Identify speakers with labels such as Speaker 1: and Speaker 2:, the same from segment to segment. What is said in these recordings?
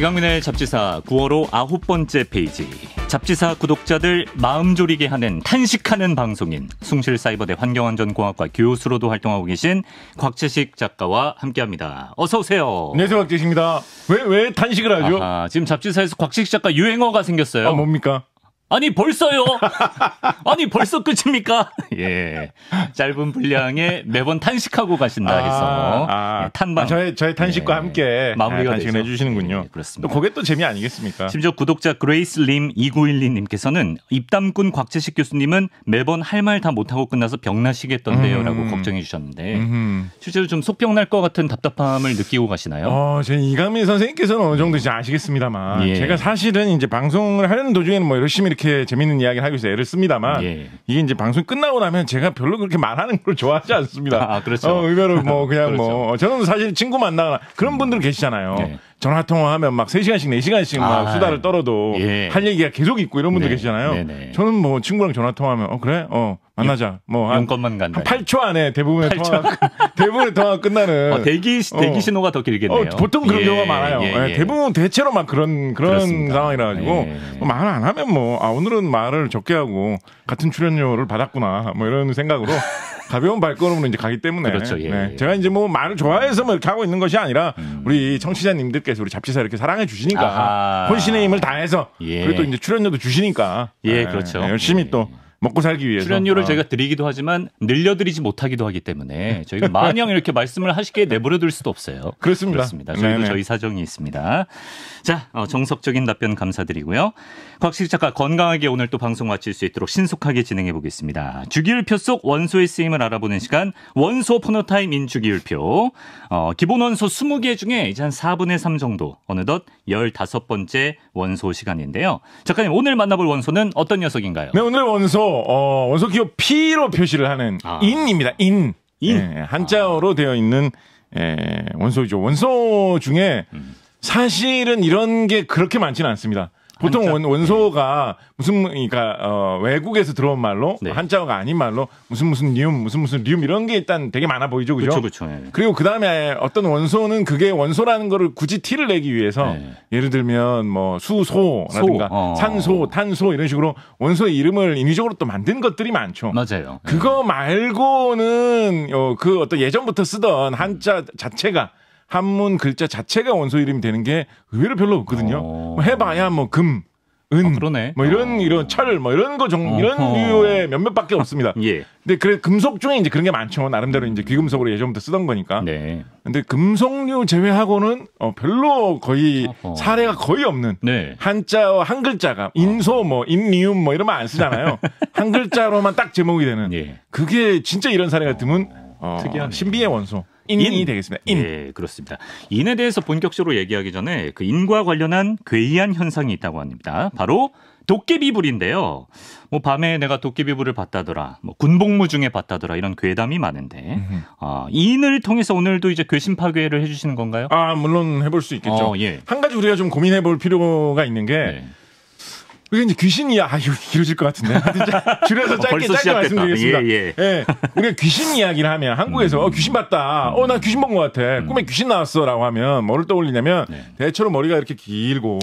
Speaker 1: 이강민의 잡지사 9월호 아홉 번째 페이지. 잡지사 구독자들 마음 졸이게 하는 탄식하는 방송인 숭실사이버대 환경안전공학과 교수로도 활동하고 계신 곽채식 작가와 함께합니다. 어서 오세요.
Speaker 2: 안녕하세요, 곽재식입니다. 왜왜 탄식을 하죠?
Speaker 1: 아하, 지금 잡지사에서 곽채식 작가 유행어가 생겼어요. 아 뭡니까? 아니 벌써요? 아니 벌써 끝입니까? 예, 짧은 분량에 매번 탄식하고 가신다 아, 해서 아, 아,
Speaker 2: 예, 탄방 아, 저의 저의 탄식과 예, 함께 예,
Speaker 1: 마무리가 탄식을 해주시는군요. 예, 그렇습니다. 또 그게 또 재미
Speaker 2: 아니겠습니까? 심지어
Speaker 1: 구독자 그레이슬림 2912님께서는 입담꾼 곽재식 교수님은 매번 할 말 다 못하고 끝나서 병나시겠던데요라고 음. 걱정해 주셨는데 실제로 좀 속병 날것 같은 답답함을 느끼고 가시나요? 어,
Speaker 2: 제 이강민 선생님께서는 어느 정도 이제 아시겠습니다만 예. 제가 사실은 이제 방송을 하려는 도중에는 뭐 열심히 이렇게 이렇게 재밌는 이야기를 하고 있어요. 애를 씁니다만 예. 이게 이제 방송 끝나고 나면 제가 별로 그렇게 말하는 걸 좋아하지 않습니다. 아, 그렇죠. 어, 의외로 뭐 그냥 그렇죠. 뭐 저는 사실 친구 만나거나 그런 음. 분들 계시잖아요. 네. 전화 통화하면 막 3시간씩 4시간씩 막 아, 수다를 떨어도 예. 할 얘기가 계속 있고 이런 분들 네, 계시잖아요. 네네. 네. 저는 뭐 친구랑 전화 통화하면 어 그래? 어 만나자. 뭐용건 8초 안에 대부분의 8초. 통화 대부분의 통화 끝나는 어, 대기 대기 어. 신호가 더 길겠네요. 어, 보통 그런 예, 경우가 많아요. 예, 예. 예. 대부분 대체로 막 그런 그런 그렇습니다. 상황이라 가지고 예. 뭐말안 하면 뭐 아 오늘은 말을 적게 하고 같은 출연료를 받았구나 뭐 이런 생각으로 가벼운 발걸음으로 이제 가기 때문에 그렇죠. 예, 네. 예. 제가 이제 뭐 말을 좋아해서 뭐 이렇게 하고 있는 것이 아니라 음. 우리 청취자님들께서 우리 잡지사 이렇게 사랑해 주시니까 아하. 혼신의 힘을 다해서 예. 그리고 또 이제 출연료도 주시니까 예, 네. 그렇죠. 네, 열심히 예. 또 먹고 살기 위해서 출연료를 아. 저희가 드리기도 하지만 늘려드리지
Speaker 1: 못하기도 하기 때문에 저희가 마냥 이렇게 말씀을 하시게 내버려둘 수도 없어요. 그렇습니다. 그렇습니다. 저희도 네네. 저희 사정이 있습니다. 자 어, 정석적인 답변 감사드리고요. 곽실 작가 건강하게 오늘 또 방송 마칠 수 있도록 신속하게 진행해 보겠습니다. 주기율표 속 원소의 쓰임을 알아보는 시간 원소 포노타임 인 주기율표 어, 기본 원소 20개 중에 이제 한
Speaker 2: 4분의 3
Speaker 1: 정도 어느덧 15번째 원소 시간인데요. 작가님 오늘 만나볼 원소는 어떤 녀석인가요?
Speaker 2: 네 오늘 원소 어, 원소기호 P로 표시를 하는 아. 인입니다. 인. 인. 예, 예. 한자어로 아. 되어 있는 예, 원소죠. 원소 중에 음. 사실은 이런 게 그렇게 많지는 않습니다. 보통 한 원소가 무슨 그러니까 어, 외국에서 들어온 말로 네. 한자어가 아닌 말로 무슨 무슨 니움 무슨 무슨 리움 이런 게 일단 되게 많아 보이죠, 그죠? 그렇죠, 네. 그리고 그 다음에 어떤 원소는 그게 원소라는 거를 굳이 티를 내기 위해서 네. 예를 들면 뭐 수소라든가 어. 산소, 탄소 이런 식으로 원소의 이름을 인위적으로 또 만든 것들이 많죠. 맞아요. 그거 말고는 어, 그 어떤 예전부터 쓰던 한자 자체가 한문 글자 자체가 원소 이름이 되는 게 의외로 별로 없거든요. 어... 뭐 해봐야 뭐 금, 은, 어, 그러네. 뭐 이런 어... 이런 철, 뭐 이런 거 종, 이런 류의 몇몇밖에 없습니다. 예. 근데 그래 금속 중에 이제 그런 게 많죠. 나름대로 이제 귀금속으로 예전부터 쓰던 거니까. 네. 근데 금속류 제외하고는 어 별로 거의 어허. 사례가 거의 없는 네. 한자와 한 글자가 인소 뭐인리움뭐이런말 안 쓰잖아요. 한 글자로만 딱 제목이 되는. 예. 그게 진짜 이런 사례 같으면 어, 어 특이한 신비의 원소. 인이 되겠습니다. 인. 예, 그렇습니다. 인에 대해서
Speaker 1: 본격적으로 얘기하기 전에 그 인과 관련한 괴이한 현상이 있다고 합니다. 바로 도깨비불인데요. 뭐 밤에 내가 도깨비불을 봤다더라, 뭐 군복무 중에 봤다더라 이런 괴담이 많은데 어, 인을 통해서 오늘도 이제 괴신 파괴를 해주시는 건가요? 아 물론
Speaker 2: 해볼 수 있겠죠. 어, 예. 한 가지 우리가 좀 고민해볼 필요가 있는 게. 네. 이게 이제 귀신이야. 아, 이거 길어질 것 같은데. 줄여서 짧게 짧게 시작됐다. 말씀드리겠습니다. 예, 예. 예, 우리가 귀신 이야기를 하면 한국에서 음. 어, 귀신 봤다. 어, 나 귀신 본 것 같아. 음. 꿈에 귀신 나왔어라고 하면 뭐를 떠올리냐면 네. 대체로 머리가 이렇게 길고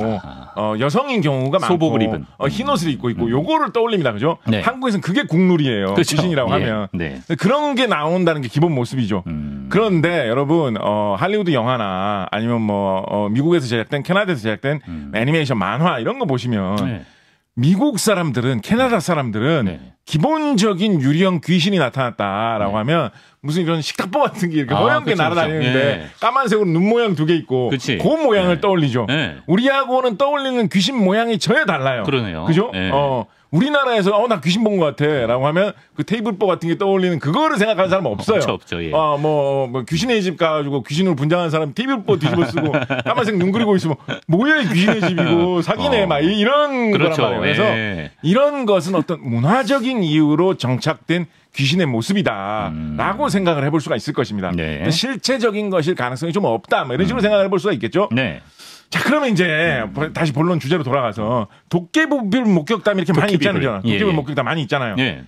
Speaker 2: 어, 여성인 경우가 많고 소복을 입은 어, 흰 음. 옷을 입고 있고 음. 요거를 떠올립니다. 그죠? 네. 한국에서는 그게 국룰이에요. 그렇 귀신이라고 예. 하면. 네. 그런 게 나온다는 게 기본 모습이죠. 음. 그런데 여러분 어, 할리우드 영화나 아니면 뭐 어, 미국에서 제작된 캐나다에서 제작된 음. 애니메이션 만화 이런 거 보시면 네. 미국 사람들은 캐나다 사람들은 네. 기본적인 유령 귀신이 나타났다라고 네. 하면 무슨 이런 식탁보 같은 게 이렇게 허연 아, 날아다니는데 네. 예. 까만색으로 눈 모양 두 개 있고 그치. 그 모양을 예. 떠올리죠. 예. 우리하고는 떠올리는 귀신 모양이 전혀 달라요. 그러네요. 그죠? 어. 우리나라에서 어나 귀신 본 것 같아라고 하면 그 테이블보 같은 게 떠올리는 그거를 생각하는 사람 은 없어요. 없죠, 없죠. 예. 아, 뭐, 뭐 귀신의 집 가지고 귀신으로 분장한 사람 테이블보 뒤집어 쓰고 까만색 눈 그리고 있으면 뭐야 귀신의 집이고 어. 사기네 어. 막 이런 그렇죠. 거란 말이에요. 그래서 예. 이런 것은 어떤 문화적인 이유로 정착된 귀신의 모습이다라고 음. 생각을 해볼 수가 있을 것입니다. 네. 실체적인 것일 가능성이 좀 없다. 뭐 이런 식으로 음. 생각을 해볼 수가 있겠죠. 네. 자, 그러면 이제 음. 다시 본론 주제로 돌아가서 도깨비 목격담 이렇게 도깨비불. 많이 있잖아요. 예, 도깨비불 예. 목격담 많이 있잖아요. 예.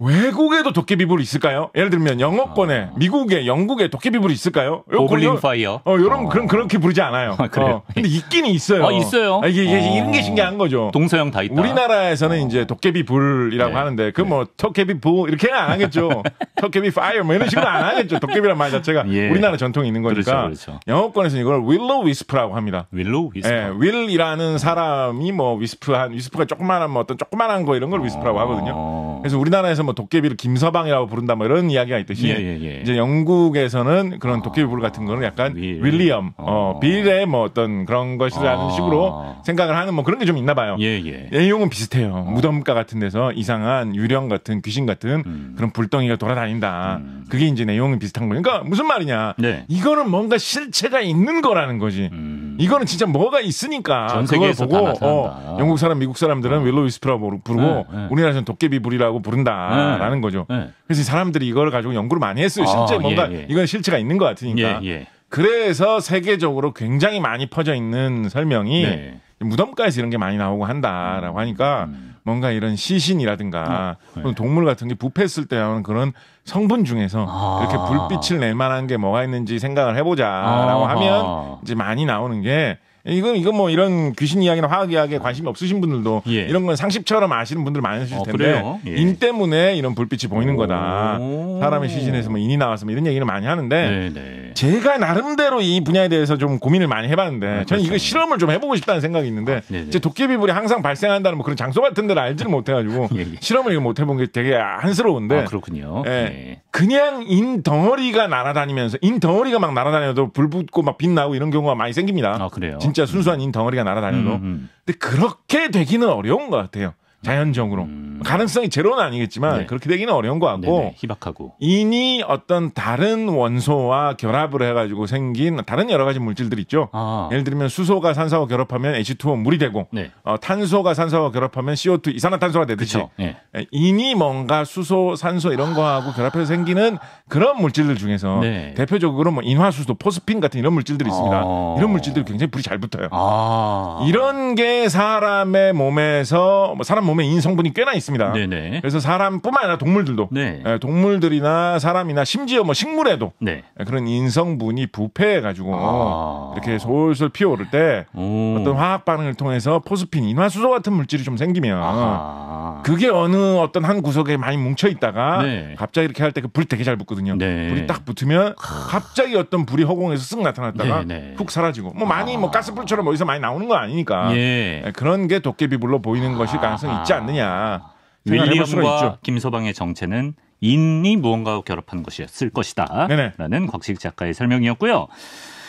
Speaker 2: 외국에도 도깨비불이 있을까요? 예를 들면 영어권에, 아. 미국에, 영국에 도깨비불이 있을까요? 고블린 파이어. 어, 요런 어. 그런 그렇게 부르지 않아요. 아, 그래요? 어. 근데 있긴 있어요. 아, 있어요. 아, 이게, 이게 어. 이런 게 신기한 거죠. 동서양 다 있다. 우리나라에서는 어. 이제 도깨비불이라고 네. 하는데 그뭐 네. 도깨비불 이렇게는 안 하겠죠. 도깨비 파이어 뭐 이런 식으로 안 하겠죠. 도깨비란 말 자체가 예. 우리나라 전통이 있는 거니까. 그렇죠, 그렇죠. 영어권에서는 이걸 윌로우 위스프라고 합니다. 윌로우 위스프. 예, 윌이라는 사람이 뭐 위스프한 위스프가 조그만한 뭐 어떤 조그만한 거 이런 걸 위스프라고 아. 하거든요. 그래서 우리나라에서 뭐 도깨비를 김서방이라고 부른다 뭐 이런 이야기가 있듯이 예, 예, 예. 이제 영국에서는 그런 아. 도깨비 불 같은 거는 약간 윌. 윌리엄 어, 어. 빌의 뭐 어떤 그런 것이라는 아. 식으로 생각을 하는 뭐 그런 게 좀 있나 봐요. 예, 예. 내용은 예, 비슷해요. 어. 무덤가 같은 데서 이상한 유령 같은 귀신 같은 음. 그런 불덩이가 돌아다닌다. 음. 그게 이제 내용은 비슷한 거니까 그러니까 무슨 말이냐? 네. 이거는 뭔가 실체가 있는 거라는 거지. 음. 이거는 진짜 뭐가 있으니까 전 세계에서 보고 어, 영국 사람, 미국 사람들은 어. 윌로우 스프라고 부르고 네, 네. 우리나라에서는 도깨비 불이라고 부른다라는 네. 거죠. 그래서 사람들이 이걸 가지고 연구를 많이 했어요. 아, 실제 예, 뭔가 예, 예. 이건 실체가 있는 것 같으니까. 예, 예, 그래서 세계적으로 굉장히 많이 퍼져 있는 설명이 네. 무덤가에서 이런 게 많이 나오고 한다라고 음. 하니까 음. 뭔가 이런 시신이라든가 아, 네. 동물 같은 게 부패했을 때 나오는 그런 성분 중에서 아. 이렇게 불빛을 낼 만한 게 뭐가 있는지 생각을 해보자라고 아. 하면 이제 많이 나오는 게 이건 이건 뭐 이런 귀신 이야기나 화학 이야기에 아. 관심이 없으신 분들도 예. 이런 건 상식처럼 아시는 분들 많으실 어, 텐데 어, 예. 인 때문에 이런 불빛이 보이는 거다. 사람의 시신에서 뭐 인이 나왔으면 뭐 이런 얘기를 많이 하는데 네네. 네. 제가 나름대로 이 분야에 대해서 좀 고민을 많이 해봤는데 네, 저는 이거 그렇죠. 실험을 좀 해보고 싶다는 생각이 있는데 아, 네, 네. 제 도깨비불이 항상 발생한다는 뭐 그런 장소 같은 데를 알지를 못해가지고 예, 예, 실험을 못 해본 게 되게 한스러운데 아, 그렇군요. 네. 그냥 인 덩어리가 날아다니면서 인 덩어리가 막 날아다녀도 불 붙고 막 빛나고 이런 경우가 많이 생깁니다. 아, 그래요? 진짜 진짜 순수한 인 덩어리가 날아다녀도. 음, 음. 근데 그렇게 되기는 어려운 것 같아요. 자연적으로 음. 가능성이 제로는 아니겠지만 네. 그렇게 되기는 어려운 것 같고 네네, 희박하고 인이 어떤 다른 원소와 결합을 해가지고 생긴 다른 여러 가지 물질들 있죠. 아. 예를 들면 수소가 산소와 결합하면 H2O 물이 되고 네. 어, 탄소가 산소와 결합하면 CO2 이산화탄소가 되듯이 네. 예, 이미 뭔가 수소, 산소 이런 거하고 아. 결합해서 생기는 그런 물질들 중에서 네. 대표적으로 뭐 인화수소, 포스핀 같은 이런 물질들이 있습니다. 아. 이런 물질들이 굉장히 불이 잘 붙어요. 아. 이런 게 사람의 몸에서 뭐 사람 몸에 인성분이 꽤나 있습니다. 네네. 그래서 사람뿐만 아니라 동물들도 네. 예, 동물들이나 사람이나 심지어 뭐 식물에도 네. 예, 그런 인성분이 부패해 가지고 아. 이렇게 솔솔 피어오를 때 오. 어떤 화학 반응을 통해서 포스핀, 인화수소 같은 물질이 좀 생기면 아 그게 어느 어떤 한 구석에 많이 뭉쳐 있다가 네. 갑자기 이렇게 할 때 그불 되게 잘 붙거든요. 네. 불이 딱 붙으면 갑자기 어떤 불이 허공에서 쓱 나타났다가 네, 네. 훅 사라지고 뭐 많이 뭐 아. 뭐 가스불처럼 어디서 많이 나오는 거 아니니까 예. 예 그런 게 도깨비불로 보이는 것이 아. 가능성이 있지 않느냐.
Speaker 1: 윌리엄과 김서방의 정체는 인이 무언가와 결합한 것이었을 것이다. 네네. 라는 곽식 작가의 설명이었고요.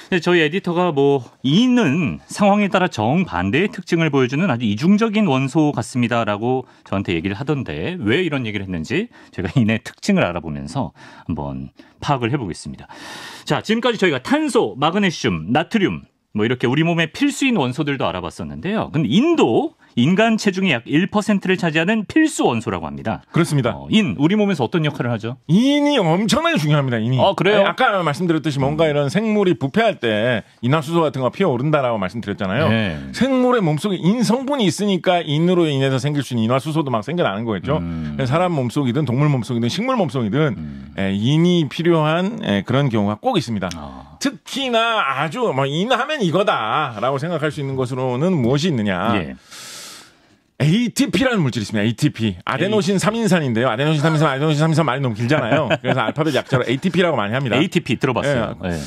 Speaker 1: 네, 저희 에디터가 뭐 이는 상황에 따라 정반대의 특징을 보여주는 아주 이중적인 원소 같습니다라고 저한테 얘기를 하던데 왜 이런 얘기를 했는지 제가 인의 특징을 알아보면서 한번 파악을 해보겠습니다. 자, 지금까지 저희가 탄소, 마그네슘, 나트륨 뭐 이렇게 우리 몸에 필수인 원소들도 알아봤었는데요. 근데 인도 인간 체중의 약 1%를 차지하는 필수 원소라고 합니다. 그렇습니다. 어, 인 우리 몸에서 어떤 역할을 하죠? 인이 엄청나게
Speaker 2: 중요합니다. 인이. 어, 그래요? 아니, 아까 말씀드렸듯이 뭔가 음. 이런 생물이 부패할 때 인화수소 같은 거 피어오른다라고 말씀드렸잖아요. 네. 생물의 몸속에 인 성분이 있으니까 인으로 인해서 생길 수 있는 인화수소도 막 생겨나는 거겠죠. 음. 예, 사람 몸속이든 동물 몸속이든 식물 몸속이든 음. 에, 예, 인이 필요한 에, 예, 그런 경우가 꼭 있습니다. 어. 특히나 아주 뭐 인하면 이거다라고 생각할 수 있는 것으로는 무엇이 있느냐. 예. ATP라는 물질이 있습니다. ATP. 아데노신 A. 3인산인데요. 아데노신 3인산, 아데노신 3인산 말이 너무 길잖아요. 그래서 알파벳 약자로 ATP라고 많이 합니다. ATP 들어봤어요. 네. 네.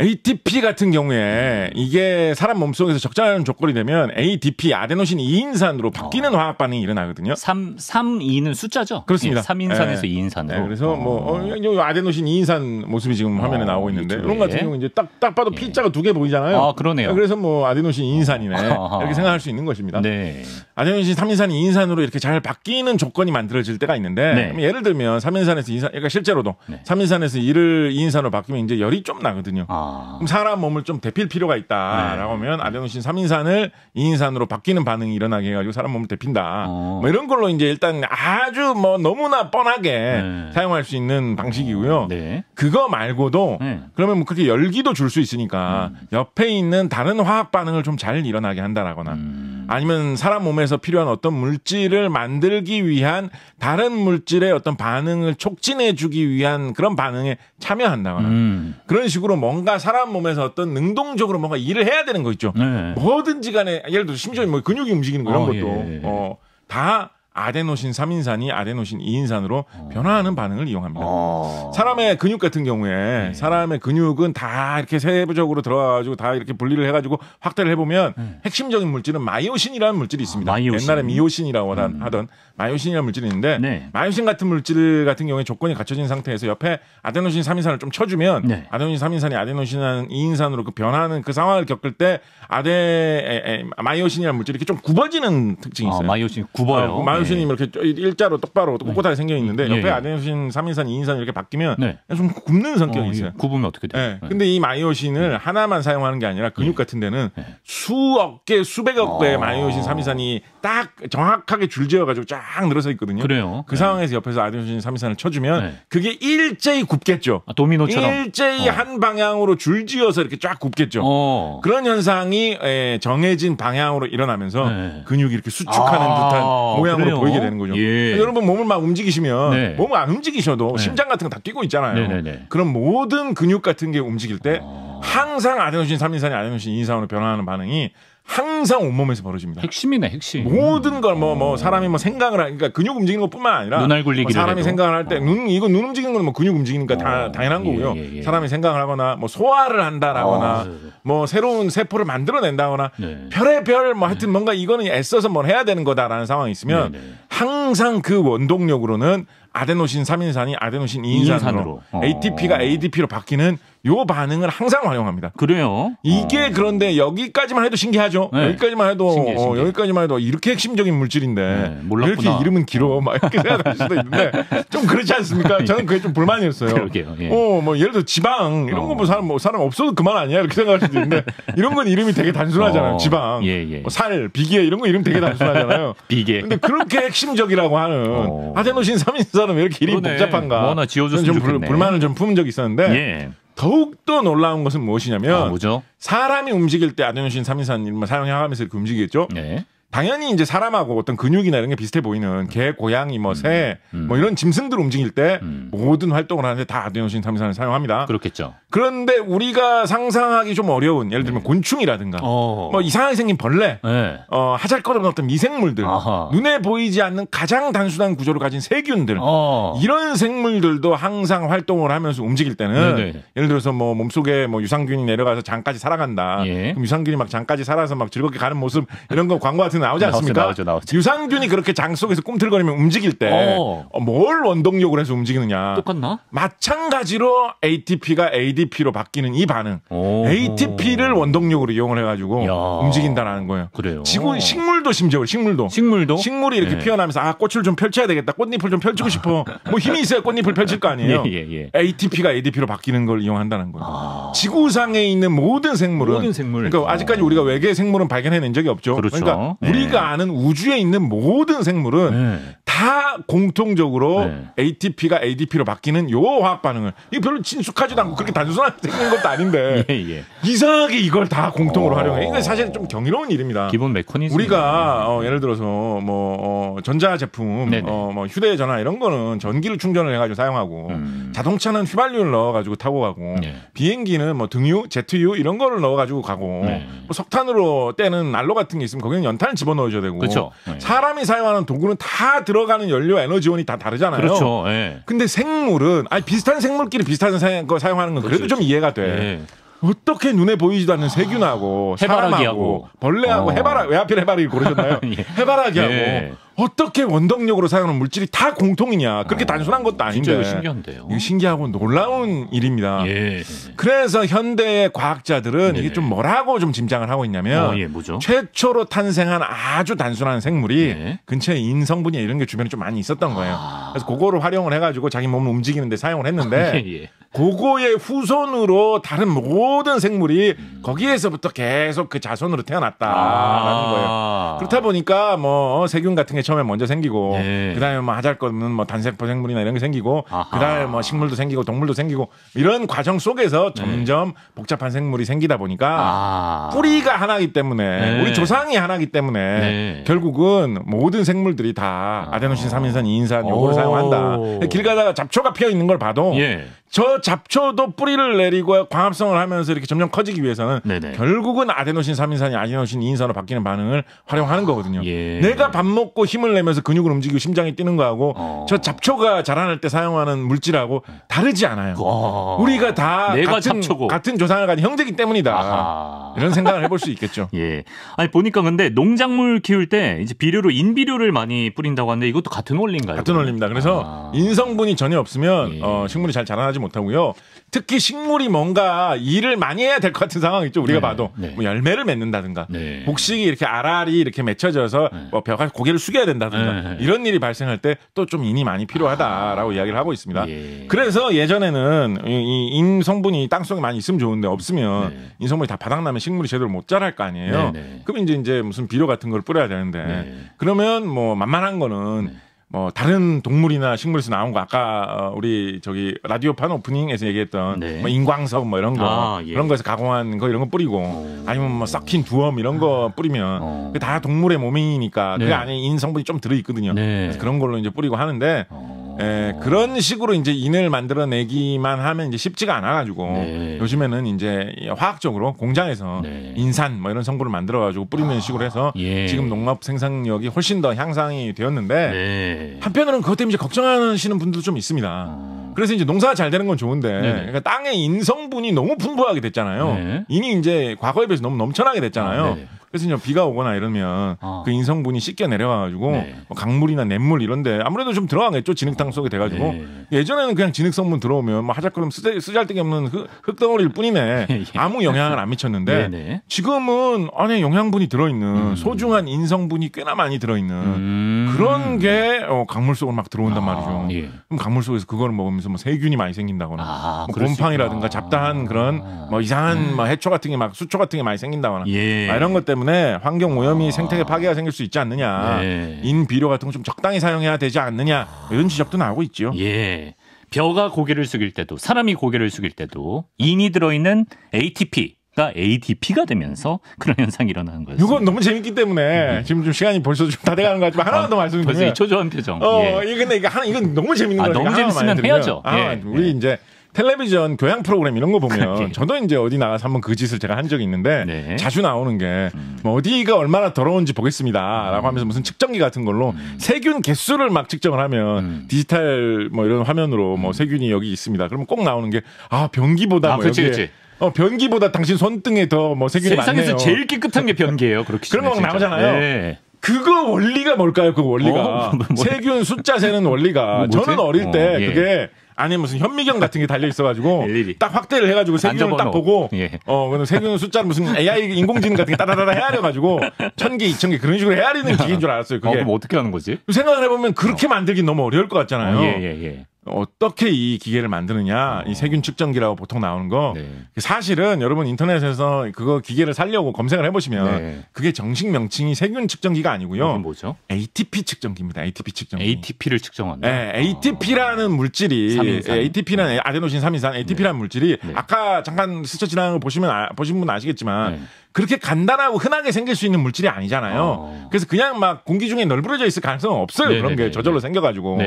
Speaker 2: ATP 같은 경우에 이게 사람 몸속에서 적절한 조건이 되면 ADP 아데노신 2인산으로 바뀌는 어. 화학 반응이 일어나거든요. 3 3 2는 숫자죠. 그렇습니다. 예, 3인산에서 예. 2인산으로. 예, 그래서 어. 뭐 어, 어 아데노신 2인산 모습이 지금 어, 화면에 어, 나오고 있는데 이런 같은 경우 이제 딱 딱 봐도 예. P자가 두 개 보이잖아요. 아, 그러네요. 그래서 뭐 아데노신 2인산이네. 아 이렇게 생각할 수 있는 것입니다. 네. 아데노신 3인산 2인산으로 이렇게 잘 바뀌는 조건이 만들어질 때가 있는데 네. 예를 들면 3인산에서 2인산 그러니까 실제로도 네. 3인산에서 1을 2인산으로 바뀌면 이제 열이 좀 나거든요. 아. 그럼 사람 몸을 좀 데필 필요가 있다라고 네. 하면 아데노신 3인산을 2인산으로 바뀌는 반응이 일어나게 해가지고 사람 몸을 데핀다. 어. 뭐 이런 걸로 이제 일단 아주 뭐 너무나 뻔하게 네. 사용할 수 있는 방식이고요. 어, 네. 그거 말고도 네. 그러면 뭐 그렇게 열기도 줄 수 있으니까 음. 옆에 있는 다른 화학 반응을 좀 잘 일어나게 한다라거나 음. 아니면 사람 몸에서 필요한 어떤 물질을 만들기 위한 다른 물질의 어떤 반응을 촉진해 주기 위한 그런 반응에 참여한다거나 음. 그런 식으로 뭔가 사람 몸에서 어떤 능동적으로 뭔가 일을 해야 되는 거 있죠. 네. 뭐든지 간에 예를 들어 심지어 뭐 근육이 움직이는 거 이런 어, 것도 예, 예, 예. 어, 다 아데노신 3인산이 아데노신 2인산으로 어. 변화하는 반응을 이용합니다. 어. 사람의 근육 같은 경우에 네. 사람의 근육은 다 이렇게 세부적으로 들어가가지고 다 이렇게 분리를 해가지고 확대를 해보면 네. 핵심적인 물질은 마이오신이라는 물질이 있습니다. 아, 마이오신. 옛날에 미오신이라고 음. 하던 마이오신이라는 물질이 있는데 네. 마이오신 같은 물질 같은 경우에 조건이 갖춰진 상태에서 옆에 아데노신 3인산을 좀 쳐주면 아데노신 3인산이 아데노신 2인산으로 그 변하는 그 상황을 겪을 때 아데 에, 에, 마이오신이라는 물질이 이렇게 좀 굽어지는 특징이 아, 있어요. 아, 마이오신 굽어요. 어, 그 마이 안현수님 네. 이렇게 일자로 똑바로 네. 꼿꼿하게 생겨 있는데 예, 옆에 예. 안현수님 3인산, 2인산 이렇게 바뀌면 네. 좀 굽는 성격이 어, 예. 있어요. 굽으면 어떻게 돼요? 근데 이 마이오신을 하나만 사용하는 게 아니라 근육 같은 데는 수억 개, 수백억 개의 어. 마이오신 3인산이 딱 정확하게 줄지어 가지고 쫙 늘어서 있거든요. 그래요. 그 상황에서 옆에서 안현수님 3인산을 쳐주면 그게 일제히 굽겠죠. 아, 도미노처럼 일제히 어. 한 방향으로 줄지어서 이렇게 쫙 굽겠죠. 어. 그런 현상이 정해진 방향으로 일어나면서 네. 근육이 이렇게 수축하는 아~ 듯한 모양으로 그렇죠. 보이게 되는군요. 예. 그러니까 여러분 몸을 막 움직이시면 네. 몸을 안 움직이셔도 네. 심장 같은 거다 뛰고 있잖아요. 네네네. 그럼 모든 근육 같은 게 움직일 때 어... 항상 아데노신 삼인산이 아데노신 인상으로 변화하는 반응이 항상 온몸에서 벌어집니다. 핵심이네, 핵심. 모든 걸 뭐뭐 뭐, 뭐 어. 사람이 뭐 생각을 하, 니까 그러니까 근육 움직이는 것뿐만 아니라 눈알 굴리기 뭐 사람이 생각을 할 때눈 어. 이거 눈 움직이는 건뭐 근육 움직이니까 어. 다 당연한 거고요. 예, 예, 예, 사람이 생각을 하거나 뭐 소화를 한다라거나 어. 뭐 새로운 세포를 만들어낸다거나 네. 별의별 뭐 하여튼 네. 뭔가 이거는 애써서 뭘 해야 되는 거다라는 상황이 있으면 네, 네. 항상 그 원동력으로는 아데노신 3인산이 아데노신 2인산으로, 2인산으로. 어. ATP가 ADP로 바뀌는 요 반응을 항상 활용합니다. 그래요? 이게 어. 그런데 여기까지만 해도 신기하죠. 네. 여기까지만 해도 신기해, 어, 신기해. 어, 여기까지만 해도 이렇게 핵심적인 물질인데 네, 몰랐구나. 이렇게 이름은 길어 어. 막 이렇게 생각할 수도 있는데 좀 그렇지 않습니까? 예. 저는 그게 좀 불만이었어요. 그러게요. 예. 어, 뭐 예를 들어 지방 이런 어. 거뭐 사람 뭐 사람 없어도 그만 아니야 이렇게 생각할 수도 있는데 이런 건 이름이 되게 단순하잖아요. 지방, 예, 예. 뭐 살, 비계 이런 거 이름 되게 단순하잖아요. 비계. 근데 그렇게 핵심적이라고 하는 아데노신 삼인산는왜 이렇게 이름이 복잡한가? 뭐나 지어줬으면 좋겠네. 불만을 좀 품은 적이 있었는데. 예. 더욱더 놀라운 것은 무엇이냐면 아, 사람이 움직일 때 안현신 삼인산사용해가면서 움직이겠죠. 네. 당연히 이제 사람하고 어떤 근육이나 이런 게 비슷해 보이는 개, 고양이, 뭐 음, 새, 음. 뭐 이런 짐승들 움직일 때 음. 모든 활동을 하는데 다 아데노신 삼산을 사용합니다. 그렇겠죠. 그런데 우리가 상상하기 좀 어려운 예를 들면 네. 곤충이라든가 어뭐 이상하게 생긴 벌레, 네. 어, 하잘것없는 어떤 미생물들, 아하. 눈에 보이지 않는 가장 단순한 구조를 가진 세균들 어 이런 생물들도 항상 활동을 하면서 움직일 때는 네네. 네. 예를 들어서 뭐 몸속에 뭐 유산균이 내려가서 장까지 살아간다. 예. 그럼 유산균이 막 장까지 살아서 막 즐겁게 가는 모습 이런 거 광고 같은 나오지 않습니까? 나오죠, 나오죠, 나오죠. 유상균이 그렇게 장 속에서 꿈틀거리며 움직일 때뭘 어. 어, 원동력으로 해서 움직이느냐? 똑같나? 마찬가지로 ATP가 ADP로 바뀌는 이 반응. 오. ATP를 원동력으로 이용을 해가지고 야. 움직인다라는 거예요. 그래요. 지구 식물도 심지어 식물도 식물도 식물이 이렇게 예. 피어나면서 아 꽃을 좀 펼쳐야 되겠다. 꽃잎을 좀 펼치고 싶어. 뭐 힘이 있어야 꽃잎을 펼칠 거 아니에요. 예, 예, 예. ATP가 ADP로 바뀌는 걸 이용한다는 거예요. 아. 지구상에 있는 모든 생물은 모든 생물. 그러니까 아직까지 어. 우리가 외계 생물은 발견해낸 적이 없죠. 그렇죠. 그러니까 네. 우리가 네. 아는 우주에 있는 모든 생물은 네. 다 공통적으로 네. ATP가 ADP로 바뀌는 요 화학 반응을 이거 별로 친숙하지도 않고 어. 그렇게 단순하게 생긴 것도 아닌데 예, 예. 이상하게 이걸 다 공통으로 어. 활용해. 이건 사실 좀 경이로운 일입니다. 기본 메커니즘 우리가 어, 예를 들어서 뭐 어, 전자 제품, 어, 뭐 휴대전화 이런 거는 전기를 충전을 해가지고 사용하고 음. 자동차는 휘발유를 넣어가지고 타고 가고 네. 비행기는 뭐 등유, 제트유 이런 거를 넣어가지고 가고 네. 뭐 석탄으로 떼는 난로 같은 게 있으면 거기는 연탄을 집어넣으셔야 되고 그쵸? 네. 사람이 사용하는 도구는 다 들어 들어가는 연료 에너지원이 다 다르잖아요. 그렇죠. 예. 근데 생물은 아니 비슷한 생물끼리 비슷한 거 사용하는 건 그래도 그렇지. 좀 이해가 돼. 예. 어떻게 눈에 보이지도 않는 아, 세균하고 해바라기하고 벌레하고 어. 해바라 왜 하필 해바라기 고르셨나요? 예. 해바라기하고 예. 어떻게 원동력으로 사용하는 물질이 다 공통이냐 그렇게 어. 단순한 것도 아닌데 진짜 신기한데요. 신기하고 놀라운 일입니다. 예. 그래서 현대의 과학자들은 이게 네. 좀 뭐라고 좀 짐작을 하고 있냐면 어, 예, 최초로 탄생한 아주 단순한 생물이 예. 근처에 인성분이 이런 게 주변에 좀 많이 있었던 거예요. 아. 그래서 그거를 활용을 해가지고 자기 몸을 움직이는데 사용을 했는데 예, 고거의 후손으로 다른 모든 생물이 거기에서부터 계속 그 자손으로 태어났다라는 아~ 거예요. 그렇다 보니까 뭐 어, 세균 같은 게 처음에 먼저 생기고 예. 그다음에 뭐 하잘 것은뭐 단세포 생물이나 이런 게 생기고 그다음에 뭐 식물도 생기고 동물도 생기고 이런 과정 속에서 네. 점점 예. 복잡한 생물이 생기다 보니까 아~ 뿌리가 하나이기 때문에 예. 우리 조상이 하나이기 때문에 네. 결국은 모든 생물들이 다 아데노신 삼인산, 이인산 요거를 사용한다. 길 가다가 잡초가 피어 있는 걸 봐도 예. 저 잡초도 뿌리를 내리고 광합성을 하면서 이렇게 점점 커지기 위해서는 네네. 결국은 아데노신 삼인산이 아데노신 이인산으로 바뀌는 반응을 활용하는 거거든요. 예. 내가 밥 먹고 힘을 내면서 근육을 움직이고 심장이 뛰는 거하고 어. 저 잡초가 자라날 때 사용하는 물질하고 네. 다르지 않아요. 어. 우리가 다 같은 잡초고. 같은 조상을 가진 형제기 때문이다. 아하. 이런 생각을
Speaker 1: 해볼 수 있겠죠. 예. 아니 보니까 근데 농작물 키울 때 이제 비료로 인비료를 많이
Speaker 2: 뿌린다고 하는데 이것도 같은 원리인가요? 같은 원리입니다. 그래서 아. 인성분이 전혀 없으면 예. 어, 식물이 잘 자라나지 못합니다. 못하고요. 특히 식물이 뭔가 일을 많이 해야 될 것 같은 상황 있죠. 우리가 네, 봐도 네. 뭐 열매를 맺는다든가 곡식이 네. 이렇게 알알이 이렇게 맺혀져서 네. 뭐 벼가 고개를 숙여야 된다든가 네. 이런 일이 발생할 때 또 좀 인이 많이 필요하다라고 아, 이야기를 하고 있습니다. 예. 그래서 예전에는 이인 성분이 땅속에 많이 있으면 좋은데 없으면 인 성분이 다 바닥나면 식물이 제대로 못 자랄 거 아니에요. 그럼 이제 이제 무슨 비료 같은 걸 뿌려야 되는데 그러면 뭐 만만한 거는 뭐 다른 동물이나 식물에서 나온 거 아까 어, 우리 저기 라디오판 오프닝에서 얘기했던 네. 뭐 인광석 뭐 이런 거 아, 예. 그런 거에서 가공한 거 이런 거 뿌리고 오. 아니면 뭐 썩힌 두엄 이런 거 아. 뿌리면 어. 그다 동물의 몸이니까 네. 그 안에 인성분이 좀 들어 있거든요. 네. 그런 걸로 이제 뿌리고 하는데 어. 예, 그런 식으로 이제 인을 만들어내기만 하면 이제 쉽지가 않아가지고 네. 요즘에는 이제 화학적으로 공장에서 네. 인산 뭐 이런 성분을 만들어가지고 뿌리는 아, 식으로 해서 예. 지금 농업 생산력이 훨씬 더 향상이 되었는데 네. 한편으로는 그것 때문에 이제 걱정하시는 분들도 좀 있습니다. 아. 그래서 이제 농사가 잘 되는 건 좋은데 네, 네. 그러니까 땅의 인성분이 너무 풍부하게 됐잖아요. 인이 네. 이제 과거에 비해서 너무 넘쳐나게 됐잖아요. 아, 그래서 이제 비가 오거나 이러면 어. 그 인성분이 씻겨 내려와가지고 네. 뭐 강물이나 냇물 이런데 아무래도 좀 들어가겠죠 진흙탕 속에 돼가지고 네. 예전에는 그냥 진흙성분 들어오면 뭐 하자그럼 쓰잘데기 없는 흙, 덩어리일 뿐이네 예. 아무 영향을 안 미쳤는데 네, 네. 지금은 안에 영양분이 들어있는 음. 소중한 인성분이 꽤나 많이 들어있는 음. 그런 게 어, 강물 속으로 막 들어온단 아. 말이죠. 예. 그럼 강물 속에서 그걸 먹으면서 뭐 세균이 많이 생긴다거나 아, 뭐 곰팡이라든가 잡다한 그런 뭐 이상한 음. 뭐 해초 같은 게 막 수초 같은 게 많이 생긴다거나 예. 아, 이런 것 때문에 때문에 환경 오염이 아. 생태계 파괴가 생길 수 있지 않느냐. 네. 인비료 같은 거좀 적당히 사용해야 되지 않느냐. 이런 지적도 나오고 있죠. 예. 벼가 고개를 숙일 때도
Speaker 1: 사람이 고개를 숙일 때도 인이 들어있는 ATP 가 ADP가 되면서 그런 현상이
Speaker 2: 일어나는 거예요. 이건 너무 재밌기 때문에 음. 지금 좀 시간이 벌써 좀다 돼가는 것 같지만 하나만 아, 더 말씀드리면 벌써 이 초조한 표정. 어, 예. 근데 이게 하나 이건 너무 재밌는 거 아, 거니까 너무 재밌으면 해야죠. 아, 예. 우리 예. 이제 텔레비전 교양 프로그램 이런 거 보면 예. 저도 이제 어디 나가서 한번 그 짓을 제가 한 적이 있는데 네. 자주 나오는 게뭐 음. 어디가 얼마나 더러운지 보겠습니다라고 음. 하면서 무슨 측정기 같은 걸로 음. 세균 개수를 막 측정을 하면 음. 디지털 뭐 이런 화면으로 뭐 음. 세균이 여기 있습니다. 그러면 꼭 나오는 게 아 변기보다 아, 뭐 그치, 여기에 그치. 어, 변기보다 당신 손등에 더 뭐 세균이 세상에서 많네요. 세상에서 제일 깨끗한 게 변기예요. 그렇게 그런 거 나오잖아요. 네. 그거 원리가 뭘까요? 그 원리가 어, 뭐, 뭐. 세균 숫자 세는 원리가 뭐, 저는 어릴 때 어, 예. 그게 안에 무슨 현미경 같은 게 달려 있어가지고 딱 확대를 해가지고 세균을 딱 보고 예. 어 그럼 세균 숫자를 무슨 AI 인공지능 같은 게 따다다다 헤아려가지고 천 개, 이천 개 그런 식으로 헤아리는 기계인 줄 알았어요. 그게. 어, 그럼 어떻게 하는 거지? 생각을 해보면 그렇게 만들긴 너무 어려울 것 같잖아요. 어, 예, 예, 예. 어떻게 이 기계를 만드느냐 어. 이 세균 측정기라고 보통 나오는 거 네. 그 사실은 여러분 인터넷에서 그거 기계를 살려고 검색을 해보시면 네. 그게 정식 명칭이 세균 측정기가 아니고요. 뭐죠? ATP 측정기입니다. ATP 측정기. ATP를 측정한다. 네, ATP라는 어. 물질이 3인산. ATP라는 아데노신 3인산 ATP라는 네. 물질이 네. 아까 잠깐 스쳐 지나간 거 보시면 아, 보신 분 아시겠지만 네. 그렇게 간단하고 흔하게 생길 수 있는 물질이 아니잖아요. 어. 그래서 그냥 막 공기 중에 널브러져 있을 가능성은 없어요. 그런 게 저절로 생겨가지고.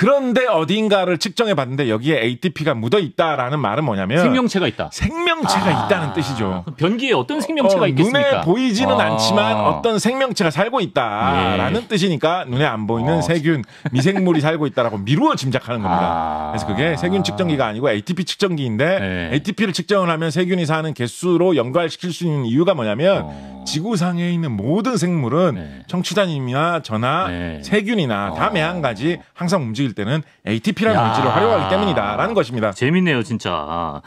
Speaker 2: 그런데 어딘가를 측정해 봤는데 여기에 ATP가 묻어 있다라는 말은 뭐냐면 생명체가 있다. 생명체가 아~ 있다는 뜻이죠. 변기에 어떤 생명체가 어, 있겠습니까? 눈에 보이지는 아~ 않지만 어떤 생명체가 살고 있다라는 예. 뜻이니까 눈에 안 보이는 어, 세균, 미생물이 살고 있다라고 미루어 짐작하는 겁니다. 아~ 그래서 그게 세균 측정기가 아니고 ATP 측정기인데 예. 네. ATP를 측정을 하면 세균이 사는 개수로 연관시킬 수 있는 이유가 뭐냐면 어. 지구상에 있는 모든 생물은 네. 청취자님이나 저나 네. 세균이나 다 어. 매한 가지 항상 움직일 띄워줄 때는 ATP라는 물질을 활용하기 때문이다라는 것입니다.
Speaker 1: 재밌네요, 진짜.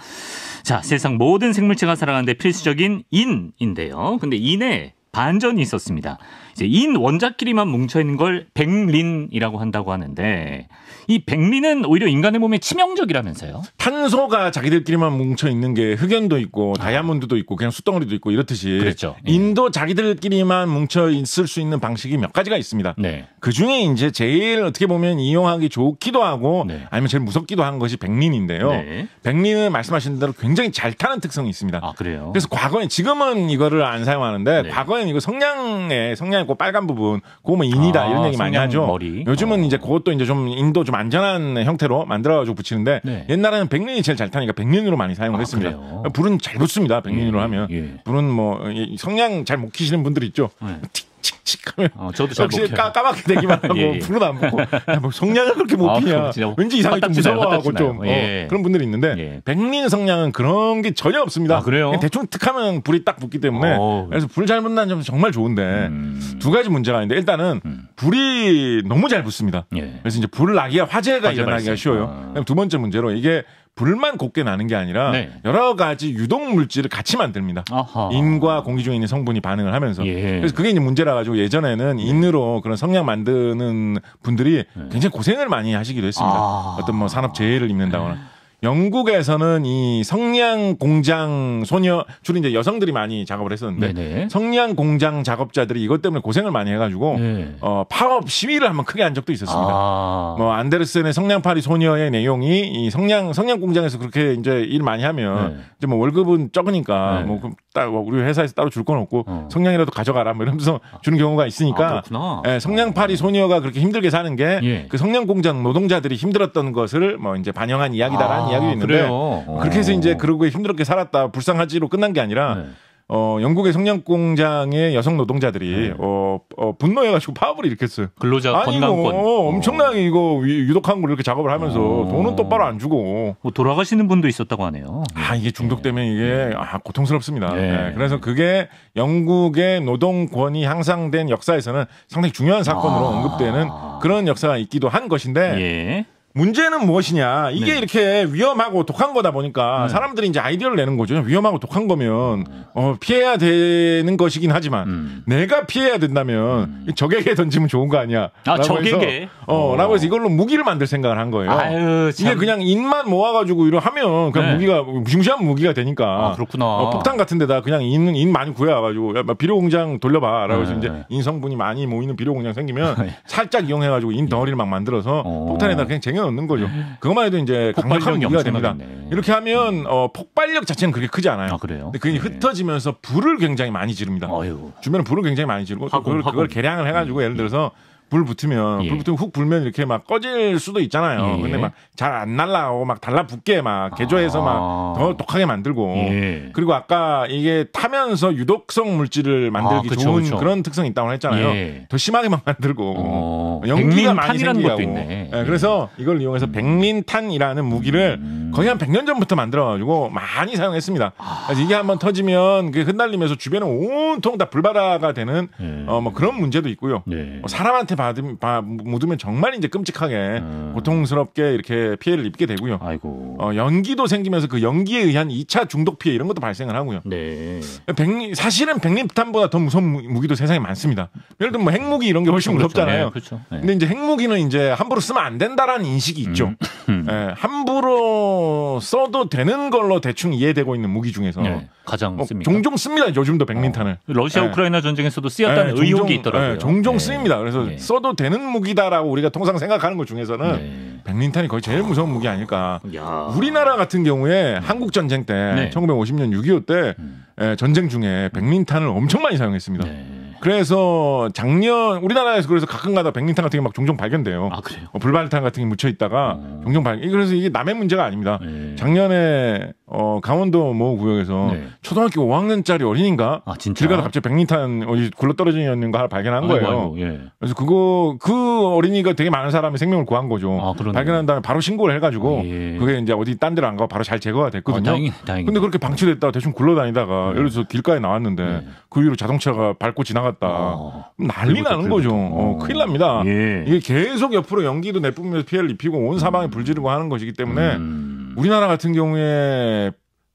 Speaker 1: 자, 세상 모든 생물체가 살아가는데 필수적인 인인데요. 근데 인에 반전이 있었습니다. 이제 인 원자끼리만 뭉쳐 있는 걸 백린이라고 한다고 하는데 이 백린은 오히려 인간의 몸에 치명적이라면서요?
Speaker 2: 탄소가 자기들끼리만 뭉쳐 있는 게 흑연도 있고 아. 다이아몬드도 있고 그냥 숯덩어리도 있고 이렇듯이 그렇죠. 예. 인도 자기들끼리만 뭉쳐 있을 수 있는 방식이 몇 가지가 있습니다. 네. 그 중에 이제 제일 어떻게 보면 이용하기 좋기도 하고 네. 아니면 제일 무섭기도 한 것이 백린인데요. 네. 백린은 말씀하신 대로 굉장히 잘 타는 특성이 있습니다. 아 그래요? 그래서 과거에 지금은 이거를 안 사용하는데 네. 과거에는 이거 성냥에 성냥 하얀 그 빨간 부분 그거면 인이다 아, 이런 얘기 많이 하죠. 머리. 요즘은 어. 이제 그것도 이제 좀 인도 좀 안전한 형태로 만들어가지고 붙이는데 네. 옛날에는 백년이 제일 잘 타니까 백년으로 많이 사용을 아, 했습니다. 그래요? 불은 잘 붙습니다. 백년으로 예, 하면 예. 불은 뭐 성냥 잘 못 키시는 분들 있죠. 네. 칙칙하면 어, 저도 잘 역시 까, 까맣게 되기만 하고 예, 예. 불은 안 먹고 야, 뭐 성냥을 그렇게 못 아, 피냐 아, 왠지 이상하게 좀 무서워하고 좀 어, 예. 어, 그런 분들이 있는데 예. 백린 성냥은 그런 게 전혀 없습니다. 아, 그래요? 대충 틱하면 불이 딱 붙기 때문에 오. 어. 그래서 불 잘 붙는 점 정말 좋은데 음. 두 가지 문제가 있는데 일단은 음. 불이 너무 잘 붙습니다. 예. 그래서 이제 불 나기가 화재가 화재 일어나기가 발생. 쉬워요. 아. 두 번째 문제로 이게 불만 곱게 나는 게 아니라 네. 여러 가지 유독 물질을 같이 만듭니다. 아하. 인과 공기 중에 있는 성분이 반응을 하면서 예. 그래서 그게 이제 문제라 가지고 예전에는 네. 인으로 그런 성냥 만드는 분들이 네. 굉장히 고생을 많이 하시기도 했습니다. 아. 어떤 뭐 산업 재해를 입는다거나 영국에서는 이 성냥 공장 소녀 주로 이제 여성들이 많이 작업을 했었는데 네네. 성냥 공장 작업자들이 이것 때문에 고생을 많이 해가지고 네. 어, 파업 시위를 한번 크게 한 적도 있었습니다. 아. 뭐 안데르센의 성냥파리 소녀의 내용이 이 성냥 성냥 공장에서 그렇게 이제 일 많이 하면 네. 이제 뭐 월급은 적으니까 네. 뭐 따로 우리 회사에서 따로 줄 건 없고 어. 성냥이라도 가져가라 뭐 이러면서 아. 주는 경우가 있으니까 아, 예, 성냥팔이 소녀가 그렇게 힘들게 사는 게그 예. 그 성냥 공장 노동자들이 힘들었던 것을 뭐 이제 반영한 이야기다라는 아, 이야기도 있는데 그래요. 그렇게 해서 어. 이제 그러고 힘들게 살았다 불쌍하지로 끝난 게 아니라 네. 어, 영국의 성냥 공장의 여성 노동자들이 네. 어, 어, 분노해가지고 파업을 일으켰어요. 근로자 아니, 건강권. 뭐, 어, 어. 엄청나게 이거 유독한 걸 이렇게 작업을 하면서 어. 돈은 똑바로 안 주고 뭐 돌아가시는 분도 있었다고 하네요. 아 이게 중독되면 네. 이게 네. 아, 고통스럽습니다. 네. 네. 그래서 그게 영국의 노동권이 향상된 역사에서는 상당히 중요한 사건으로 아. 언급되는 그런 역사가 있기도 한 것인데. 예. 문제는 무엇이냐. 이게 네. 이렇게 위험하고 독한 거다 보니까 네. 사람들이 이제 아이디어를 내는 거죠. 위험하고 독한 거면 어, 피해야 되는 것이긴 하지만 음. 내가 피해야 된다면 음. 적에게 던지면 좋은 거 아니야. 아, 적에게? 어, 어, 라고 해서 이걸로 무기를 만들 생각을 한 거예요. 아유, 이게 그냥 인만 모아가지고 이러 하면 그냥 네. 무기가, 무시무시한 무기가 되니까. 아, 그렇구나. 어, 폭탄 같은 데다 그냥 인, 인 많이 구해와가지고 야, 비료공장 돌려봐. 라고 해서 네. 이제 인성분이 많이 모이는 비료공장 생기면 네. 살짝 이용해가지고 인 덩어리를 막 만들어서 어. 폭탄에다 그냥 쟁여 넣는 거죠. 네. 그것만 해도 이제 강력한 무기가 됩니다. 나네 이렇게 하면 어, 폭발력 자체는 그렇게 크지 않아요. 아, 그래요? 근데 그게 네. 흩어지면서 불을 굉장히 많이 지릅니다. 어휴. 주변에 불을 굉장히 많이 지르고 화공, 그걸, 그걸 계량을 해가지고 음, 예를 음. 들어서 음. 불 붙으면 예. 불 붙으면 훅 불면 이렇게 막 꺼질 수도 있잖아요. 예. 근데 막 잘 안 날라오고 막 달라붙게 막 개조해서 아. 막더 독하게 만들고 예. 그리고 아까 이게 타면서 유독성 물질을 만들기 아, 그쵸, 좋은 그쵸. 그런 특성이 있다고 했잖아요. 예. 더 심하게 막 만들고 어. 연기가 많이 생기고 네, 예, 예. 그래서 이걸 이용해서 음. 백린탄이라는 무기를 음. 거의 한 100년 전부터 만들어가지고 많이 사용했습니다. 아. 그 이게 한번 터지면 그 흩날리면서 주변은 온통 다 불바다가 되는 어, 뭐 그런 문제도 있고요. 네. 뭐 사람한테 받음, 바, 묻으면 정말 이제 끔찍하게 음. 고통스럽게 이렇게 피해를 입게 되고요. 아이고. 어, 연기도 생기면서 그 연기에 의한 2차 중독 피해 이런 것도 발생을 하고요. 네. 백, 사실은 백립탄보다 더 무서운 무기도 세상에 많습니다. 예를 들면 뭐 핵무기 이런 게 훨씬 그렇죠, 무섭잖아요. 그렇죠. 네, 그렇죠. 네. 근데 이제 핵무기는 이제 함부로 쓰면 안 된다라는 인식이 음. 있죠. 음. 예, 함부로 써도 되는 걸로 대충 이해되고 있는 무기 중에서 네, 가장 뭐, 씁니다. 종종 씁니다. 요즘도 백린탄을. 어. 러시아 예. 우크라이나
Speaker 1: 전쟁에서도 쓰였다는 예, 의혹이 종종, 있더라고요. 예, 종종 쓰입니다.
Speaker 2: 네. 그래서 예. 써도 되는 무기다라고 우리가 통상 생각하는 것 중에서는 네. 백린탄이 거의 제일 무서운 무기 아닐까. 야. 우리나라 같은 경우에 네. 한국 전쟁 때 네. 1950년 6.25때 음. 예, 전쟁 중에 백린탄을 엄청 많이 사용했습니다. 네. 그래서 작년 우리나라에서 그래서 가끔가다 백린탄 같은 게막 종종 발견돼요. 아, 그래요? 어, 불발탄 같은 게 묻혀 있다가 어. 종종 발견. 그래서 이게 남의 문제가 아닙니다. 네. 작년에 어, 강원도 모 구역에서 네. 초등학교 5학년짜리 어린인가 아, 진길 가다 갑자기 백리탄 어디 굴러 떨어지는 걸 발견한 거예요. 아이고, 아이고, 예. 그래서 그거 그 어린이가 되게 많은 사람의 생명을 구한 거죠. 아, 발견한 다음에 바로 신고를 해가지고 아, 예. 그게 이제 어디 딴 데로 안 가고 바로 잘 제거가 됐거든요. 아, 다행 근데 그렇게 방치됐다 가 대충 굴러다니다가 네. 예를 들어서 길가에 나왔는데 네. 그 위로 자동차가 밟고 지나갔다 어. 난리 나는 거죠. 어. 큰일 납니다. 예. 이게 계속 옆으로 연기도 내뿜으면서 피해를 입히고 온 음. 사방에 불지르고 하는 것이기 때문에. 음. 음. 우리나라 같은 경우에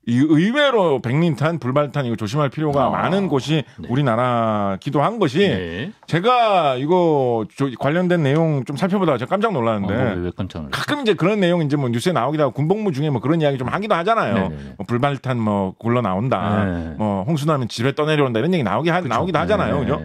Speaker 2: 이 의외로 백린탄, 불발탄 이거 조심할 필요가 아, 많은 곳이 네. 우리나라기도 한 것이 네. 제가 이거 관련된 내용 좀 살펴보다가 제가 깜짝 놀랐는데 어, 왜, 네, 네, 깜짝 가끔 이제 그런 내용 이제 뭐 뉴스에 나오기도 하고 군복무 중에 뭐 그런 이야기 좀 하기도 하잖아요. 네, 뭐 불발탄 뭐 굴러 나온다. 네. 뭐 홍수나면 집에 떠내려온다 이런 얘기 나오기 하, 나오기도 하잖아요. 그죠?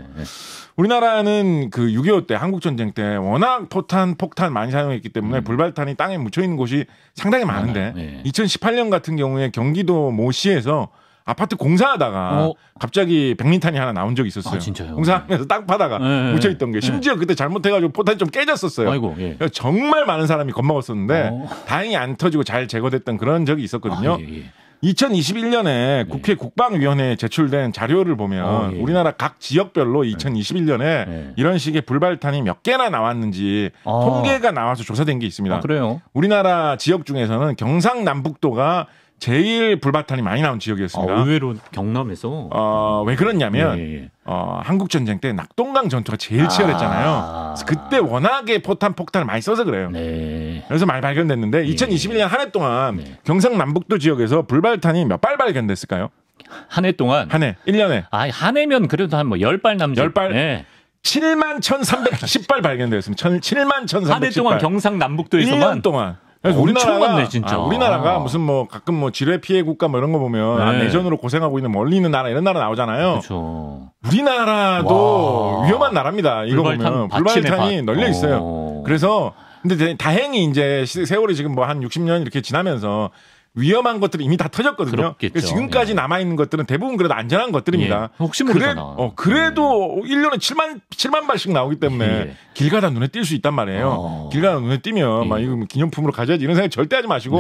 Speaker 2: 우리나라는 그 6.25 때 한국 전쟁 때 워낙 포탄 폭탄 많이 사용했기 때문에 음. 불발탄이 땅에 묻혀 있는 곳이 상당히 많은데 네. 2018년 같은 경우에 경기도 모시에서 아파트 공사하다가 어? 갑자기 백린탄이 하나 나온 적이 있었어요. 아, 공사하면서 땅 파다가 네. 네. 묻혀 있던 게 네. 심지어 네. 그때 잘못해가지고 포탄이 좀 깨졌었어요. 아이고, 예. 정말 많은 사람이 겁먹었었는데 어. 다행히 안 터지고 잘 제거됐던 그런 적이 있었거든요. 아, 예, 예. 2021년에 국회 국방위원회에 제출된 자료를 보면 어, 예. 우리나라 각 지역별로 2021년에 예. 이런 식의 불발탄이 몇 개나 나왔는지 아. 통계가 나와서 조사된 게 있습니다. 아, 그래요? 우리나라 지역 중에서는 경상남북도가 제일 불발탄이 많이 나온 지역이었습니다. 아, 의외로 경남에서. 어, 왜 그러냐면 예. 예. 어, 한국 전쟁 때 낙동강 전투가 제일 치열했잖아요. 아. 그때 워낙에 포탄 폭탄을 많이 써서 그래요. 네. 그래서 많이 발견됐는데 2021년 예. 한해 동안 네. 경상남북도 지역에서 불발탄이 몇 발 발견됐을까요? 한 해 동안 한 해, 1년에. 아, 한 해면 그래도 한 뭐 열 발 남짓. 1발 예. 7만 1,310발 발견되었습니다. 7만 1,310발. 한 해 동안 경상남북도에서만 1년 동안. 그래서 우리나라가 많네, 진짜. 아, 우리나라가 아. 무슨 뭐 가끔 뭐 지뢰 피해 국가 뭐 이런 거 보면 아, 네. 아, 내전으로 고생하고 있는 멀리 있는 나라 이런 나라 나오잖아요. 그쵸. 그렇죠. 우리나라도 와. 위험한 나라입니다. 이거 불발탄 보면 불발탄이 바. 널려 있어요. 오. 어. 그래서 근데 다행히 이제 세월이 지금 뭐 한 60년 이렇게 지나면서 위험한 것들은 이미 다 터졌거든요. 그렇겠죠. 지금까지 예. 남아 있는 것들은 대부분 그래도 안전한 것들입니다. 예. 혹시 모르잖아. 그래, 어, 그래도 예. 1년에 7만 7만 발씩 나오기 때문에 예. 길 가다 눈에 띌 수 있단 말이에요. 어. 길 가다 눈에 띄면 예. 막 이거 뭐 기념품으로 가져야지 이런 생각 절대 하지 마시고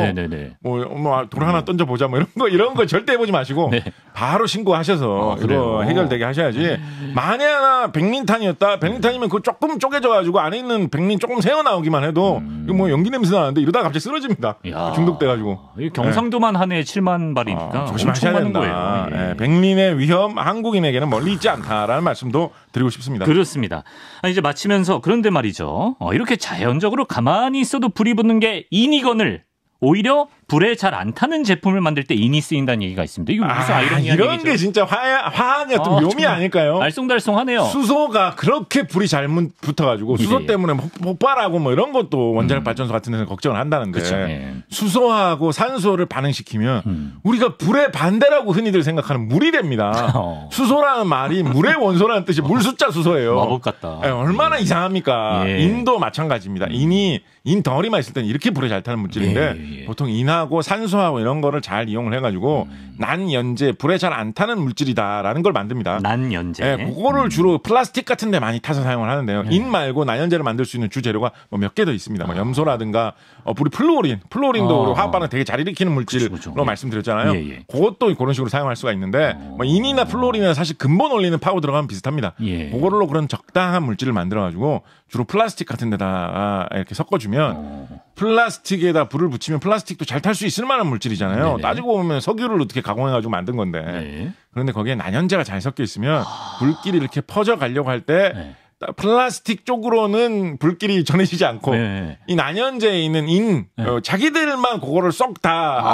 Speaker 2: 뭐, 뭐돌 하나 음. 던져 보자 뭐 이런 거 이런 거 절대 해보지 마시고 네. 바로 신고하셔서 아, 이거 해결되게 하셔야지. 만에 하나 백린탄이었다. 백린탄이면 그 조금 쪼개져 가지고 안에 있는 백린 조금 새어 나오기만 해도 음. 이거 뭐 연기 냄새 나는데 이러다 가 갑자기 쓰러집니다. 중독돼 가지고. 경상도만
Speaker 1: 한 해에 7만 발이니까 아, 조심하셔야 된다. 거예요. 예. 네, 백민의 위험 한국인에게는 멀리 있지 않다라는 말씀도 드리고 싶습니다. 그렇습니다. 아, 이제 마치면서 그런데 말이죠. 어, 이렇게 자연적으로 가만히 있어도 불이 붙는 게 인이건을 오히려 불에 잘 안 타는 제품을 만들 때 인이 쓰인다는 얘기가 있습니다. 이거 무슨 아, 이러니한 이런 얘기죠?
Speaker 2: 게 진짜 화 화학의 어떤 아, 묘미 아닐까요? 알쏭달쏭하네요. 수소가 그렇게 불이 잘못 붙어가지고 수소 예, 때문에 폭발하고 뭐 이런 것도 원자력 음. 발전소 같은 데서 걱정을 한다는데 그쵸, 예. 수소하고 산소를 반응시키면 음. 우리가 불의 반대라고 흔히들 생각하는 물이 됩니다. 어. 수소라는 말이 물의 원소라는 뜻이 어. 물 숫자 수소예요. 마법 같다. 예, 얼마나 예. 이상합니까? 예. 인도 마찬가지입니다. 음. 인이 인 덩어리만 있을 때는 이렇게 불에 잘 타는 물질인데 예, 예. 예. 보통 인하고 산소하고 이런 거를 잘 이용을 해가지고 음. 난연재 불에 잘 안 타는 물질이다라는 걸 만듭니다. 난연재. 예, 그거를 음. 주로 플라스틱 같은데 많이 타서 사용을 하는데요. 네. 인 말고 난연재를 만들 수 있는 주재료가 뭐몇개 더 있습니다. 뭐 아. 염소라든가 어, 불이 플로린, 플로린도 어. 화학 반응 되게 잘 일으키는 물질로 그쵸, 그쵸. 예. 말씀드렸잖아요. 예, 예, 그것도 그런 식으로 사용할 수가 있는데 어. 뭐 인이나 플로린은 사실 근본 올리는 파고 들어가면 비슷합니다. 예. 그걸로 그런 적당한 물질을 만들어가지고 주로 플라스틱 같은 데다 이렇게 섞어주면 있으면 플라스틱에다 불을 붙이면 플라스틱도 잘 탈 수 있을 만한 물질이잖아요. 네네. 따지고 보면 석유를 어떻게 가공해가지고 만든 건데. 네. 그런데 거기에 난연재가 잘 섞여 있으면 아. 불길이 이렇게 퍼져 가려고 할때 네. 플라스틱 쪽으로는 불길이 전해지지 않고 네. 이 난연재에 있는 인 네. 어, 자기들만 그거를 쏙다 아.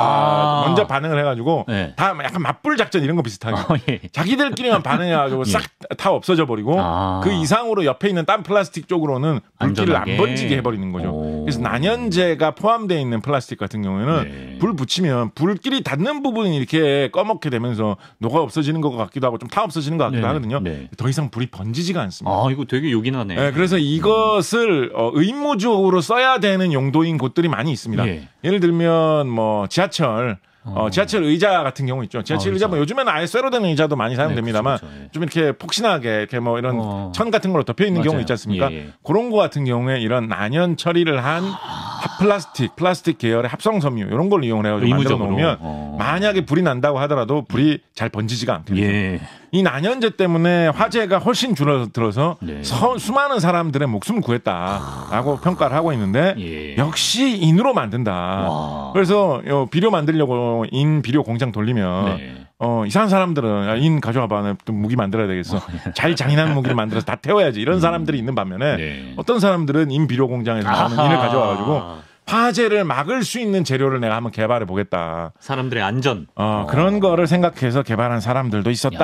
Speaker 2: 아~ 먼저 반응을 해가지고 네. 다 약간 맞불 작전 이런 거 비슷하게 어, 예. 자기들끼리만 반응해가지고 예. 싹다 없어져 버리고 아~ 그 이상으로 옆에 있는 딴 플라스틱 쪽으로는 불길을 안전하게. 안 번지게 해버리는 거죠. 그래서 난연재가 포함되어 있는 플라스틱 같은 경우에는 네. 불 붙이면 불길이 닿는 부분이 이렇게 꺼멓게 되면서 녹아 없어지는 것 같기도 하고 좀 타 없어지는 것 같기도 네. 하거든요. 네. 더 이상 불이 번지지가 않습니다. 아 이거 되게 되게 요긴하네. 네, 그래서 음. 이것을 어, 의무적으로 써야 되는 용도인 곳들이 많이 있습니다. 예. 를 들면 뭐 지하철 어, 어, 지하철 의자 같은 경우 있죠. 지하철 아, 의자 뭐 요즘에는 아예 쇠로 된 의자도 많이 네, 사용됩니다만 네, 그렇죠, 예. 좀 이렇게 폭신하게 이렇게 뭐 이런 어. 천 같은 걸로 덮여 있는 맞아요. 경우 있지 않습니까? 예, 예. 그런 거 같은 경우에 이런 난연 처리를 한 아. 플라스틱, 플라스틱 계열의 합성 섬유 이런 걸 이용을 해가지고 만들어 놓으면 어. 만약에 불이 난다고 하더라도 불이 잘 번지지가 않겠죠. 예. 이 난현제 때문에 화재가 훨씬 줄어들어서 네. 서, 수많은 사람들의 목숨을 구했다라고 아... 평가를 하고 있는데 예. 역시 인으로 만든다. 와... 그래서 요 어, 비료 만들려고 인 비료 공장 돌리면 네. 어, 이상한 사람들은 야, 아, 인 가져와봐. 또 무기 만들어야 되겠어. 어, 예. 잘 잔인한 무기를 만들어서 다 태워야지. 이런 음. 사람들이 있는 반면에 네. 어떤 사람들은 인 비료 공장에서 나오는 인을 가져와가지고 화재를 막을 수 있는 재료를 내가 한번 개발해 보겠다. 사람들의 안전. 어, 그런 어. 거를 생각해서 개발한 사람들도 있었다.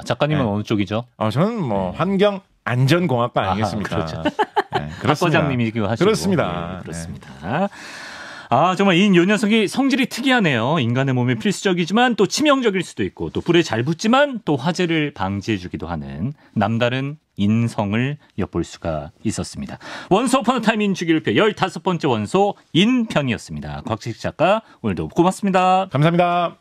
Speaker 2: 야, 작가님은 네. 어느 쪽이죠? 어, 저는 뭐 네. 환경 안전공학과 아, 아니겠습니까? 아하, 그렇죠.
Speaker 1: 네, 그렇습니다. 님이기도 하시고. 그렇습니다. 예, 네, 그렇습니다. 아, 정말 이요 녀석이 성질이 특이하네요. 인간의 몸에 필수적이지만 또 치명적일 수도 있고 또 불에 잘 붙지만 또 화재를 방지해 주기도 하는 남다른 인성을 엿볼 수가 있었습니다. 원소 오퍼너 타임 인주기율표 15번째 원소 인편이었습니다. 곽식 작가 오늘도 고맙습니다. 감사합니다.